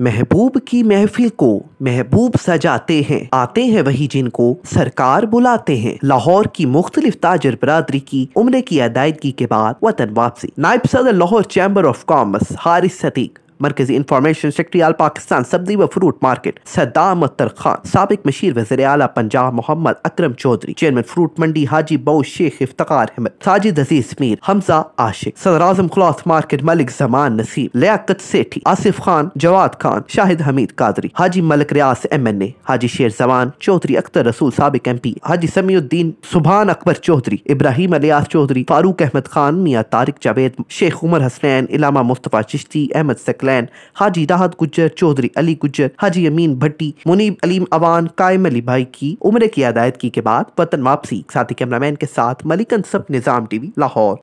महबूब की महफिल को महबूब सजाते हैं आते हैं वही जिनको सरकार बुलाते हैं लाहौर की मुख्तलिफ ताजर बरदरी की उम्र की अदायगी के बाद वतन वापसी नायब सदर Lahore chamber of commerce Haris Sateeq मरकजी इंफॉर्मेशन सेक्रेटरी आल पाकिस्तान सब्जी व फ्रूट मार्केट सद्दाम अत्तर खान सबक मशीर वजर अला पंजाब मोहम्मद अक्रम चौधरी चेयरमैन फ्रूट मंडी हाजी बउ शेख इफ्तार अहमद साजिद अजीज मीर हमजा आशिक सदर Azam cloth market Malik Zaman Naseeb Liaqat Sethi Asif Khan Jawad Khan Shahid Hamid Qadri Haji Malik Riaz M N A Haji Sher Jawan Chaudhary Akhtar रसूल सबक M P Haji Samiuddin Subhan Akbar Chaudhry Ibrahim alias Chaudhry Farooq Ahmad Khan Mian Tariq Javed Sheikh Umar Hasnain इलामा Mustafa Chishti Ahmad सकल क्लैन हाजी राहत गुज्जर चौधरी अली गुज्जर हाजी अमीन भट्टी मुनीब अलीम अवान कायम अली भाई की उम्र की अदायदगी के बाद वतन वापसी साथी कैमरामैन के साथ मलिकन सब निज़ाम टीवी लाहौर